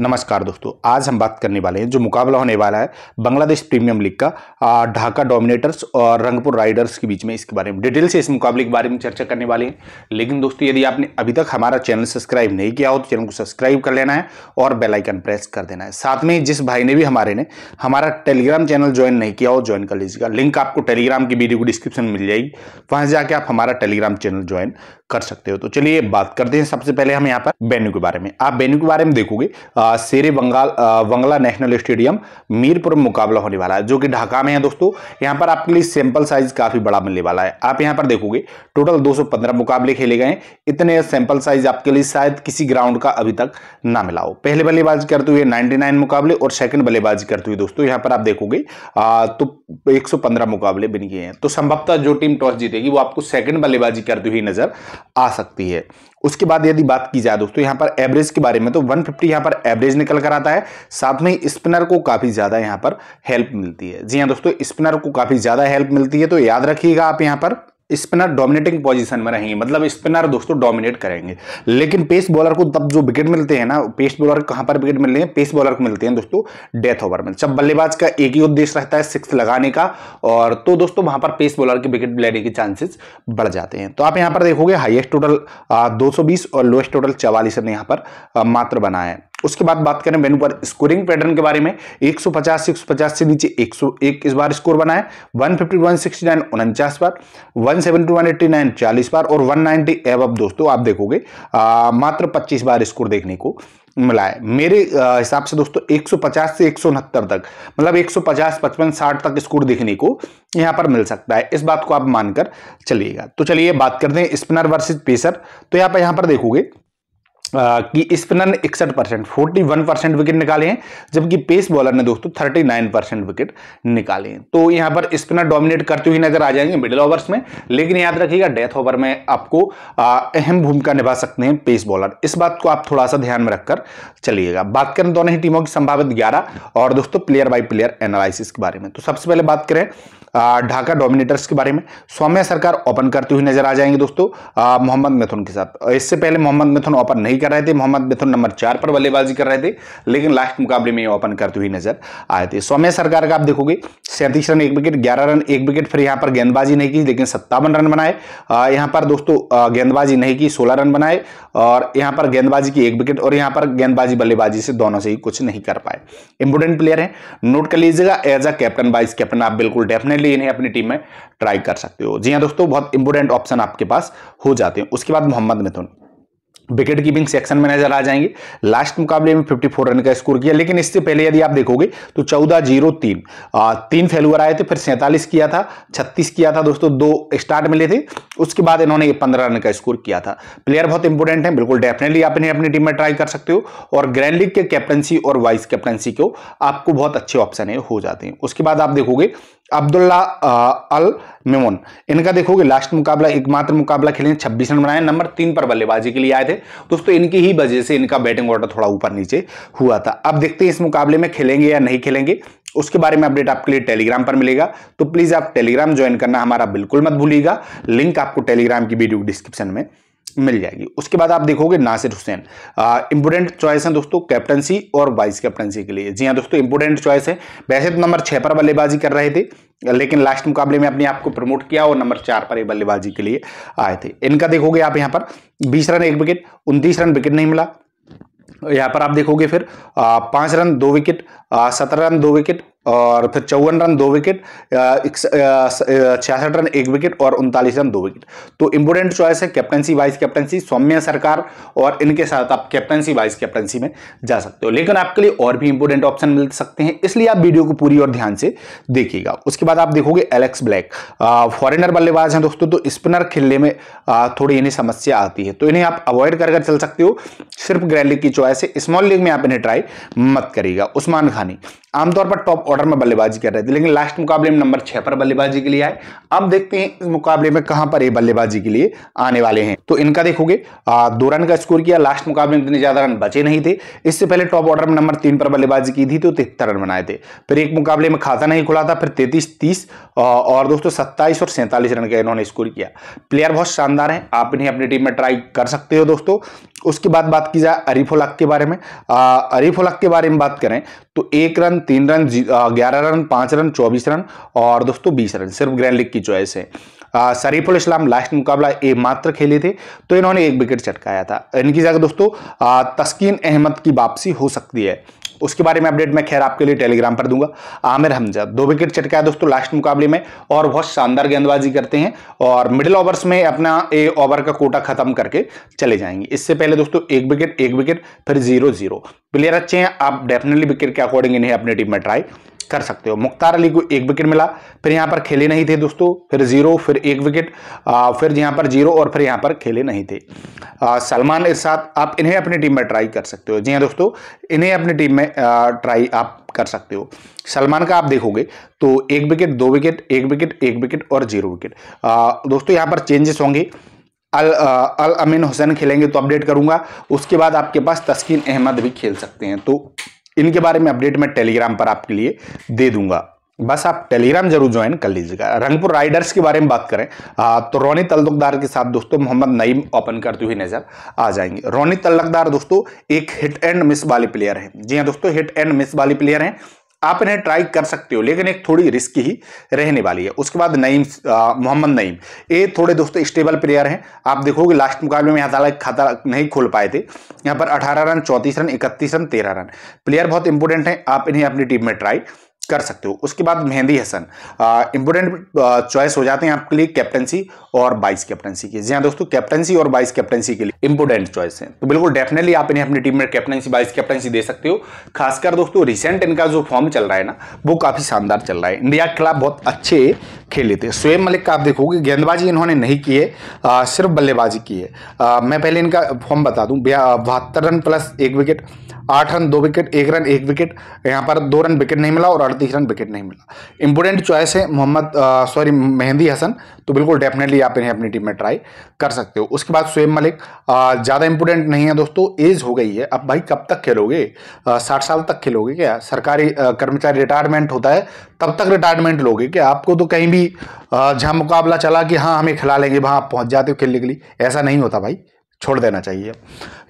नमस्कार दोस्तों आज हम बात करने वाले हैं जो मुकाबला होने वाला है बांग्लादेश प्रीमियम लीग का ढाका डोमिनेटर्स और रंगपुर राइडर्स के बीच में इसके बारे में डिटेल से इस मुकाबले के बारे में चर्चा करने वाले हैं लेकिन दोस्तों यदि आपने अभी तक हमारा चैनल सब्सक्राइब नहीं किया हो तो चैनल को सब्सक्राइब कर लेना है और बेलाइकन प्रेस कर देना है साथ में जिस भाई ने भी हमारे ने हमारा टेलीग्राम चैनल ज्वाइन नहीं किया हो ज्वाइन कर लीजिएगा लिंक आपको टेलीग्राम की वीडियो को डिस्क्रिप्शन मिल जाएगी वहाँ जाके आप हमारा टेलीग्राम चैनल ज्वाइन कर सकते हो तो चलिए बात करते हैं सबसे पहले हम यहाँ पर वेन्यू के बारे में आप वेन्यू के बारे में देखोगे शेर बंगाल बंगला नेशनल स्टेडियम मीरपुर मुकाबला होने वाला है जो कि ढाका में है दोस्तों यहाँ पर आपके लिए सैंपल साइज काफी बड़ा मिलने वाला है आप यहाँ पर देखोगे टोटल दो मुकाबले खेले गए इतने सैंपल साइज आपके लिए शायद किसी ग्राउंड का अभी तक ना मिला हो पहले बल्लेबाजी करते हुए नाइनटी मुकाबले और सेकंड बल्लेबाजी करते हुए दोस्तों यहाँ पर आप देखोगे तो एक मुकाबले बन गए हैं तो संभवतः जो टीम टॉस जीतेगी वो आपको सेकंड बल्लेबाजी करती हुई नजर आ सकती है उसके बाद यदि बात की जाए दोस्तों यहां पर एवरेज के बारे में तो 150 फिफ्टी यहां पर एवरेज निकल कर आता है साथ में स्पिनर को काफ़ी ज़्यादा यहां पर हेल्प मिलती है जी हाँ दोस्तों स्पिनर को काफ़ी ज़्यादा हेल्प मिलती है तो याद रखिएगा आप यहां पर स्पिनर डोमिनेटिंग पोजीशन में रहेंगे मतलब स्पिनर दोस्तों डोमिनेट करेंगे लेकिन पेस बॉलर को तब जो विकेट मिलते हैं ना पेस बॉलर कहां पर विकेट मिलते हैं पेस बॉलर को मिलते हैं दोस्तों डेथ ओवर में जब बल्लेबाज का एक ही उद्देश्य रहता है सिक्स लगाने का और तो दोस्तों वहां पर पेस बॉलर के विकेट लेने के चांसेस बढ़ जाते हैं तो आप यहां पर देखोगे हाइएस्ट टोटल दो और लोएस्ट टोटल चवालीस ने यहां पर मात्र बनाया है उसके बाद बात करें मेनू पर स्कोरिंग पैटर्न के बारे में 150 150 से नीचे 101 इस बार स्कोर बना है 150 उनचास बार 170 189 40 बार और 190 एव दोस्तों आप देखोगे आ, मात्र 25 बार स्कोर देखने को मिला है मेरे हिसाब से दोस्तों 150 से एक तक मतलब 150 55 60 तक स्कोर देखने को यहां पर मिल सकता है इस बात को आप मानकर चलिएगा तो चलिए बात करते हैं स्पिनर वर्सेज पेसर तो यहाँ पर यहां पर देखोगे कि स्पिनर ने इकसठ percent forty one percent wicket निकाले हैं जबकि पेस बॉलर ने दोस्तों थर्टी नाइन परसेंट विकेट निकाले हैं तो यहां पर स्पिनर डोमिनेट करते हुए नजर आ जाएंगे मिडिल ओवर्स में लेकिन याद रखिएगा डेथ ओवर में आपको अहम भूमिका निभा सकते हैं पेस बॉलर इस बात को आप थोड़ा सा ध्यान में रखकर चलिएगा बात करें दोनों ही टीमों की संभावित ग्यारह और दोस्तों प्लेयर बाई प्लेयर एनालिसिस के बारे में तो सबसे पहले बात करें ढाका डोमिनेटर्स के बारे में सौम्य सरकार ओपन करते हुए नजर आ जाएंगे दोस्तों मोहम्मद मिथुन के साथ इससे पहले मोहम्मद मिथुन ओपन नहीं कर रहे थे मोहम्मद मिथुन नंबर चार पर बल्लेबाजी कर रहे थे लेकिन लास्ट मुकाबले में ओपन करते हुए नजर आए थे सौम्य सरकार का आप देखोगे सैंतीस रन एक विकेट ग्यारह रन एक विकेट फिर यहाँ पर गेंदबाजी नहीं की लेकिन सत्तावन रन बनाए यहाँ पर दोस्तों गेंदबाजी नहीं की सोलह रन बनाए और यहाँ पर गेंदबाजी की एक विकेट और यहाँ पर गेंदबाजी बल्लेबाजी से दोनों से ही कुछ नहीं कर पाए इंपोर्टेंट प्लेयर है नोट कर लीजिएगा as a captain vice captain आप बिल्कुल डेफिनेटली डेफिनेटली इन्हें अपनी टीम में ट्राई कर सकते हो जी हाँ दोस्तों बहुत इंपोर्टेंट ऑप्शन आपके पास हो जाते हैं उसके बाद Mohammad Mithun wicket keeping section में नजर आ जाएंगे लास्ट मुकाबले में 54 रन का स्कोर किया लेकिन इससे पहले यदि आप देखोगे तो चौदह जीरो तीन आ, तीन फेलुअर आए थे फिर सैंतालीस किया था छत्तीस किया था दोस्तों दो स्टार्ट मिले थे उसके बाद इन्होंने पंद्रह रन का स्कोर किया था प्लेयर बहुत इंपॉर्टेंट है बिल्कुल डेफिनेटली आप इन्हें अपनी टीम में ट्राई कर सकते हो और ग्रैंड लीग के कैप्टनसी और वाइस कैप्टनसी को आपको बहुत अच्छे ऑप्शन हो जाते हैं उसके बाद आप देखोगे अब्दुल्ला अल मेमोन इनका देखोगे लास्ट मुकाबला एकमात्र मुकाबला खेले छब्बीस रन बनाए नंबर तीन पर बल्लेबाजी के लिए आए थे दोस्तों इनकी ही वजह से इनका बैटिंग ऑर्डर थोड़ा ऊपर नीचे हुआ था अब देखते हैं इस मुकाबले में खेलेंगे या नहीं खेलेंगे उसके बारे में अपडेट आपके लिए टेलीग्राम पर मिलेगा तो प्लीज़ आप टेलीग्राम ज्वाइन करना हमारा बिल्कुल मत भूलिएगा लिंक आपको टेलीग्राम की वीडियो डिस्क्रिप्शन में मिल जाएगी उसके बाद आप देखोगे नासिर हुसैन इंपोर्टेंट चॉइस है दोस्तों कैप्टनसी और वाइस कैप्टनसी के लिए जी हाँ दोस्तों इंपोर्टेंट चॉइस है वैसे तो नंबर छह पर बल्लेबाजी कर रहे थे लेकिन लास्ट मुकाबले में अपने आप को प्रमोट किया और नंबर चार पर बल्लेबाजी के लिए आए थे इनका देखोगे आप यहाँ पर बीस रन एक विकेट उनतीस रन विकेट नहीं मिला यहाँ पर आप देखोगे फिर पांच रन दो विकेट सत्रह रन दो विकेट और फिर चौवन रन दो विकेट छियासठ रन एक विकेट और उनतालीस रन दो विकेट तो इंपोर्टेंट चॉइस है captaincy vice captaincy Soumya Sarkar और इनके साथ आप कैप्टनसी वाइस कैप्टनसी में जा सकते हो लेकिन आपके लिए और भी इंपोर्टेंट ऑप्शन मिल सकते हैं इसलिए आप वीडियो को पूरी और ध्यान से देखिएगा उसके बाद आप देखोगे एलेक्स ब्लैक फॉरेनर बल्लेबाज हैं दोस्तों तो स्पिनर खेलने में थोड़ी इन्हें समस्या आती है तो इन्हें आप अवॉइड कर कर चल सकते हो सिर्फ ग्रैंड लीग की चॉइस है स्मॉल लीग में आप इन्हें ट्राई मत करिएगा उस्मान खानी आमतौर पर टॉप ऑर्डर में बल्लेबाजी कर रहे थे लेकिन लास्ट मुकाबले में नंबर छह पर बल्लेबाजी के लिए आए अब देखते हैं इस मुकाबले में कहां पर ये बल्लेबाजी के लिए आने वाले हैं तो इनका देखोगे दो रन का स्कोर किया लास्ट मुकाबले में इतने ज्यादा रन बचे नहीं थे इससे पहले टॉप ऑर्डर में नंबर तीन पर बल्लेबाजी की थी तो तिहत्तर रन बनाए थे फिर एक मुकाबले में खाता नहीं खुला था फिर तैतीस तीस और दोस्तों सत्ताईस और सैंतालीस रन का इन्होंने स्कोर किया प्लेयर बहुत शानदार है आप इन्हें अपनी टीम में ट्राई कर सकते हो दोस्तों उसके बाद बात की जाए अरीफोलक के बारे में उलाक के बारे में बात करें तो एक रन तीन रन ग्यारह रन पांच रन चौबीस रन और दोस्तों बीस रन सिर्फ ग्रैंड लीग की चॉइस है शरीफुल इस्लाम लास्ट मुकाबला ए मात्र खेले थे तो इन्होंने एक विकेट चटकाया था इनकी जगह दोस्तों तस्कीन अहमद की वापसी हो सकती है उसके बारे में अपडेट मैं खैर आपके लिए टेलीग्राम पर दूंगा आमिर हमजा दो विकेट चटका है दोस्तों लास्ट मुकाबले में और बहुत शानदार गेंदबाजी करते हैं और मिडिल ओवर्स में अपना ए ओवर का कोटा खत्म करके चले जाएंगे इससे पहले दोस्तों एक विकेट एक विकेट फिर जीरो जीरो प्लेयर अच्छे हैं आप डेफिनेटली विकेट के अकॉर्डिंग इन्हें अपनी टीम में ट्राई कर सकते हो मुख्तार अली को एक विकेट मिला फिर यहाँ पर खेले नहीं थे दोस्तों फिर जीरो फिर एक विकेट आ, फिर यहाँ पर जीरो और फिर यहां पर खेले नहीं थे सलमान इरशाद आप इन्हें अपनी टीम में ट्राई कर सकते हो जी हाँ दोस्तों इन्हें अपनी टीम में आ, ट्राई आप कर सकते हो सलमान का आप देखोगे तो एक विकेट दो विकेट एक विकेट एक विकेट और जीरो विकेट दोस्तों यहाँ पर चेंजेस होंगे अल अल अमीन हुसैन खेलेंगे तो अपडेट करूंगा उसके बाद आपके पास तस्कीन अहमद भी खेल सकते हैं तो इनके बारे में अपडेट मैं टेलीग्राम पर आपके लिए दे दूंगा बस आप टेलीग्राम जरूर ज्वाइन कर लीजिएगा रंगपुर राइडर्स के बारे में बात करें आ, तो रोनी तल्लुकदार के साथ दोस्तों मोहम्मद नईम ओपन करते हुए नजर आ जाएंगे रोनी तल्लुकदार दोस्तों एक हिट एंड मिस वाली प्लेयर है जी हाँ दोस्तों हिट एंड मिस वाली प्लेयर है आप इन्हें ट्राई कर सकते हो लेकिन एक थोड़ी रिस्क ही रहने वाली है उसके बाद नईम मोहम्मद नईम ये थोड़े दोस्तों स्टेबल प्लेयर हैं आप देखोगे लास्ट मुकाबले में यहाँ खाता नहीं खोल पाए थे यहाँ पर अठारह रन 34 रन इकतीस रन तेरह रन प्लेयर बहुत इंपॉर्टेंट हैं आप इन्हें अपनी टीम में ट्राई कर सकते हो उसके बाद मेहंदी हसन इंपोर्टेंट चॉइस हो जाते हैं आपके लिए कैप्टनसी और वाइस कैप्टनसी के जी हाँ दोस्तों कैप्टनसी और वाइस कैप्टनसी के लिए इंपोर्टेंट चॉइस है तो बिल्कुल डेफिनेटली आप इन्हें अपनी टीम में कैप्टनसी वाइस कैप्टनसी दे सकते हो खासकर दोस्तों रिसेंट इनका जो फॉर्म चल रहा है ना वो काफ़ी शानदार चल रहा है इंडिया के खिलाफ बहुत अच्छे खेले थे हैं शोएब मलिक का आप देखोगे गेंदबाजी इन्होंने नहीं की है सिर्फ बल्लेबाजी की है मैं पहले इनका फॉर्म बता दूँ बहत्तर रन प्लस एक विकेट आठ रन दो विकेट एक रन एक विकेट यहाँ पर दो रन विकेट नहीं मिला और अड़तीस रन विकेट नहीं मिला इंपोर्टेंट चॉइस है मोहम्मद सॉरी मेहंदी हसन तो बिल्कुल डेफिनेटली आप इन्हें अपनी टीम में ट्राई कर सकते हो उसके बाद शोएब मलिक ज़्यादा इंपोर्टेंट नहीं है दोस्तों एज हो गई है अब भाई कब तक खेलोगे साठ साल तक खेलोगे क्या सरकारी कर्मचारी रिटायरमेंट होता है तब तक रिटायरमेंट लोगे क्या आपको तो कहीं भी जहाँ मुकाबला चला कि हाँ हमें खिला लेंगे वहाँ आप पहुँच जाते हो खेलने के लिए ऐसा नहीं होता भाई छोड़ देना चाहिए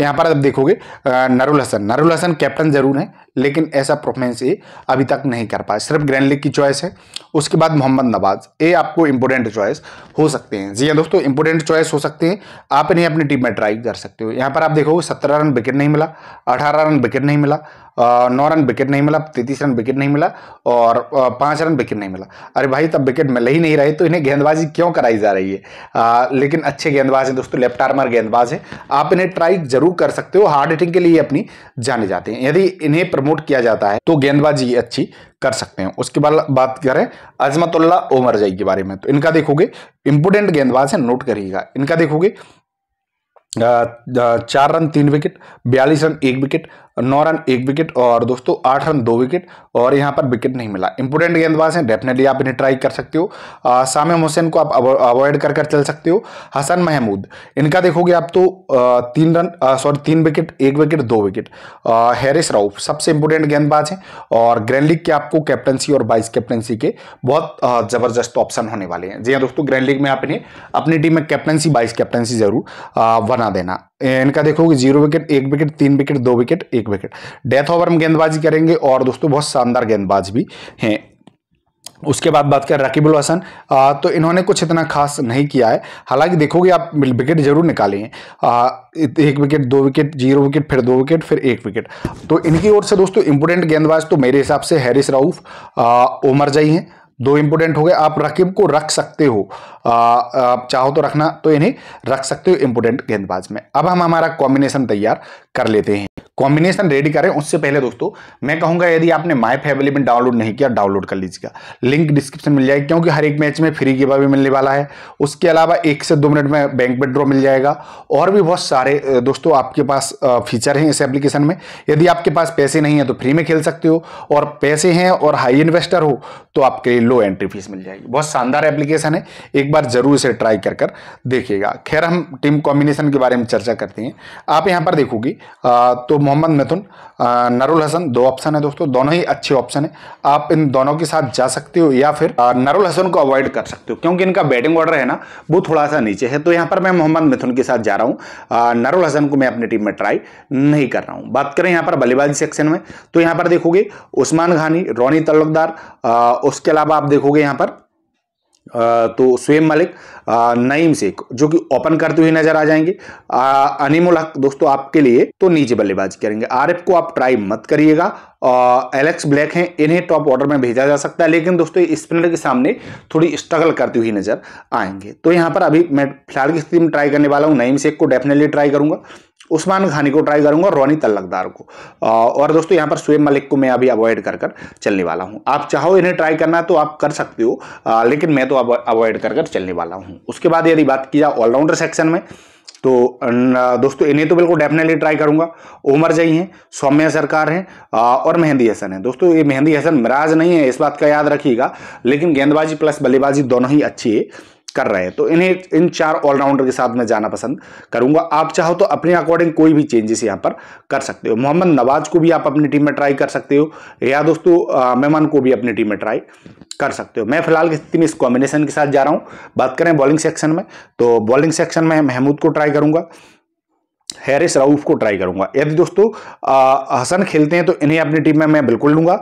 यहाँ पर आप देखोगे नरुल हसन नरुल हसन कैप्टन ज़रूर है लेकिन ऐसा परफॉर्मेंस ये अभी तक नहीं कर पाए सिर्फ ग्रैंड लीग की चॉइस है उसके बाद मोहम्मद नवाज ये आपको इंपोर्टेंट चॉइस हो सकते हैं जी हाँ दोस्तों इंपोर्टेंट चॉइस हो सकते हैं आप इन्हें अपनी टीम में ट्राई कर सकते हो यहाँ पर आप देखोगे सत्रह रन विकेट नहीं मिला अठारह रन विकेट नहीं मिला नौ रन विकेट नहीं मिला तैतीस रन विकेट नहीं मिला और पाँच रन विकेट नहीं मिला अरे भाई तब विकेट मिल ही नहीं रहे तो इन्हें गेंदबाजी क्यों कराई जा रही है आ, लेकिन अच्छे गेंदबाज हैं दोस्तों लेफ्ट आर्मर गेंदबाज हैं आप इन्हें ट्राई जरूर कर सकते हो हार्ड हिटिंग के लिए अपनी जाने जाते हैं यदि इन्हें प्रमोट किया जाता है तो गेंदबाजी अच्छी कर सकते हैं उसके बाद बात करें अजमतुल्ला जई के बारे में तो इनका देखोगे इंपोर्टेंट गेंदबाज है नोट करिएगा इनका देखोगे चार रन तीन विकेट बयालीस रन एक विकेट नौ रन एक विकेट और दोस्तों आठ रन दो विकेट और यहाँ पर विकेट नहीं मिला इंपोर्टेंट गेंदबाज हैं डेफिनेटली आप इन्हें ट्राई कर सकते हो सामिम हुसैन को आप अवॉइड कर कर चल सकते हो हसन महमूद इनका देखोगे आप तो तीन रन सॉरी तीन विकेट एक विकेट दो विकेट हैरिस राउफ सबसे इंपोर्टेंट गेंदबाज हैं और ग्रैंड लीग के आपको कैप्टनसी और वाइस कैप्टनसी के बहुत ज़बरदस्त ऑप्शन होने वाले हैं जी हाँ दोस्तों ग्रैंड लीग में आप इन्हें अपनी टीम में कैप्टनसी वाइस कैप्टनसी ज़रूर बना देना इनका देखोगे जीरो विकेट एक विकेट तीन विकेट दो विकेट एक विकेट डेथ ओवर में गेंदबाजी करेंगे और दोस्तों बहुत शानदार गेंदबाज भी हैं उसके बाद बात करें रकीबुल हसन तो इन्होंने कुछ इतना खास नहीं किया है हालांकि देखोगे आप विकेट जरूर निकाले हैं एक विकेट दो विकेट जीरो विकेट फिर दो विकेट फिर एक विकेट तो इनकी ओर से दोस्तों इंपोर्टेंट गेंदबाज तो मेरे हिसाब से हैरिस राउफ उमर जई हैं दो इंपोर्टेंट हो गए आप रकीब को रख सकते हो आ, आप चाहो तो रखना तो इन्हें रख सकते हो इंपोर्टेंट गेंदबाज में अब हम हमारा कॉम्बिनेशन तैयार कर लेते हैं कॉम्बिनेशन रेडी करें उससे पहले दोस्तों मैं कहूंगा यदि आपने माय फैमिली में डाउनलोड नहीं किया डाउनलोड कर लीजिएगा लिंक डिस्क्रिप्शन मिल जाएगी क्योंकि हर एक मैच में फ्री गिवा भी मिलने वाला है उसके अलावा एक से दो मिनट में बैंक विड्रॉ मिल जाएगा और भी बहुत सारे दोस्तों आपके पास फीचर हैं इस एप्लीकेशन में यदि आपके पास पैसे नहीं है तो फ्री में खेल सकते हो और पैसे हैं और हाई इन्वेस्टर हो तो आपके लिए लो एंट्री फीस मिल जाएगी बहुत शानदार एप्लीकेशन है एक बार जरूर इसे ट्राई कर कर देखिएगा खैर हम टीम कॉम्बिनेशन के बारे में चर्चा करते हैं आप यहाँ पर देखोगे तो मोहम्मद मिथुन नरुल हसन दो ऑप्शन है दोस्तों दोनों ही अच्छे ऑप्शन है आप इन दोनों के साथ जा सकते हो या फिर नरुल हसन को अवॉइड कर सकते हो क्योंकि इनका बैटिंग ऑर्डर है ना वो थोड़ा सा नीचे है तो यहाँ पर मैं मोहम्मद मिथुन के साथ जा रहा हूँ नरुल हसन को मैं अपनी टीम में ट्राई नहीं कर रहा हूँ बात करें यहाँ पर बल्लेबाजी सेक्शन में तो यहाँ पर देखोगे उस्मान घानी रोनी तल्लुकदार उसके अलावा आप देखोगे यहाँ पर तो स्वयं मलिक नईम शेख जो कि ओपन करते हुए नजर आ जाएंगे अनिमुल हक दोस्तों आपके लिए तो नीचे बल्लेबाजी करेंगे आरिफ को आप ट्राई मत करिएगा एलेक्स ब्लैक हैं इन्हें टॉप ऑर्डर में भेजा जा सकता है लेकिन दोस्तों स्पिनर के सामने थोड़ी स्ट्रगल करती हुई नजर आएंगे तो यहाँ पर अभी मैं फिलहाल की स्थिति में ट्राई करने वाला हूँ नईम शेख को डेफिनेटली ट्राई करूंगा उस्मान घानी को ट्राई करूंगा रोनी तल्लकदार को और दोस्तों यहाँ पर शुएब मलिक को मैं अभी अवॉइड कर कर चलने वाला हूँ आप चाहो इन्हें ट्राई करना तो आप कर सकते हो लेकिन मैं तो अवॉइड कर कर चलने वाला हूँ उसके बाद यदि बात की जाए ऑलराउंडर सेक्शन में तो दोस्तों इन्हें तो बिल्कुल डेफिनेटली ट्राई करूंगा उमर जई हैं सौम्या सरकार हैं और मेहंदी हसन हैं दोस्तों ये मेहंदी हसन मिराज नहीं है इस बात का याद रखिएगा लेकिन गेंदबाजी प्लस बल्लेबाजी दोनों ही अच्छी है कर रहे हैं तो इन्हें इन चार ऑलराउंडर के साथ मैं जाना पसंद करूंगा आप चाहो तो अपने अकॉर्डिंग कोई भी चेंजेस यहाँ पर कर सकते हो मोहम्मद नवाज को भी आप अपनी टीम में ट्राई कर सकते हो या दोस्तों मेहमान को भी अपनी टीम में ट्राई कर सकते हो मैं फिलहाल की स्थिति में इस कॉम्बिनेशन के साथ जा रहा हूँ बात करें बॉलिंग सेक्शन में तो बॉलिंग सेक्शन में महमूद को ट्राई करूँगा हैरिस राउफ को ट्राई करूंगा यदि दोस्तों हसन खेलते हैं तो इन्हें अपनी टीम में मैं बिल्कुल लूंगा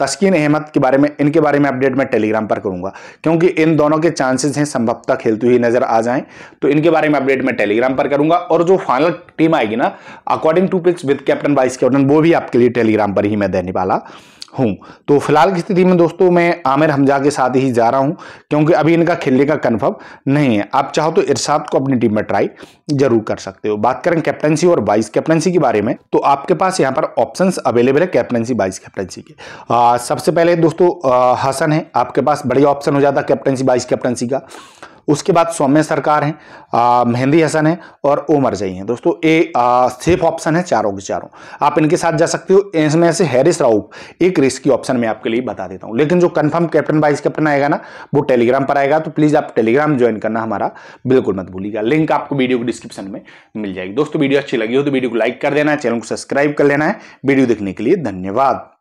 तस्किन अहमद के बारे में इनके बारे में अपडेट मैं टेलीग्राम पर करूंगा क्योंकि इन दोनों के चांसेस हैं संभवतः खेलते हुए नजर आ जाएं तो इनके बारे में अपडेट मैं टेलीग्राम पर करूंगा और जो फाइनल टीम आएगी ना according to picks with captain vice captain वो भी आपके लिए टेलीग्राम पर ही मैं देने वाला हूँ तो फिलहाल की स्थिति में दोस्तों मैं आमिर हमजा के साथ ही जा रहा हूँ क्योंकि अभी इनका खेलने का कन्फर्म नहीं है आप चाहो तो इरशाद को अपनी टीम में ट्राई जरूर कर सकते हो बात करें कैप्टनसी और वाइस कैप्टनसी के बारे में तो आपके पास यहाँ पर ऑप्शन अवेलेबल है कैप्टनसी वाइस कैप्टनसी के सबसे पहले दोस्तों हसन है आपके पास बढ़िया ऑप्शन हो जाता है कैप्टनसी वाइस कैप्टनसी का उसके बाद सौम्य सरकार हैं मेहंदी हसन है और ओमर जई हैं दोस्तों ए सेफ ऑप्शन है चारों के चारों आप इनके साथ जा सकते हो इसमें से हैरिस राउप एक रिस्की ऑप्शन मैं आपके लिए बता देता हूँ लेकिन जो कन्फर्म कैप्टन वाइस कैप्टन आएगा ना वो टेलीग्राम पर आएगा तो प्लीज़ आप टेलीग्राम ज्वाइन करना हमारा बिल्कुल मत भूलिएगा लिंक आपको वीडियो को डिस्क्रिप्शन में मिल जाएगी दोस्तों वीडियो अच्छी लगी हो तो वीडियो को लाइक कर देना है चैनल को सब्सक्राइब कर लेना है वीडियो देखने के लिए धन्यवाद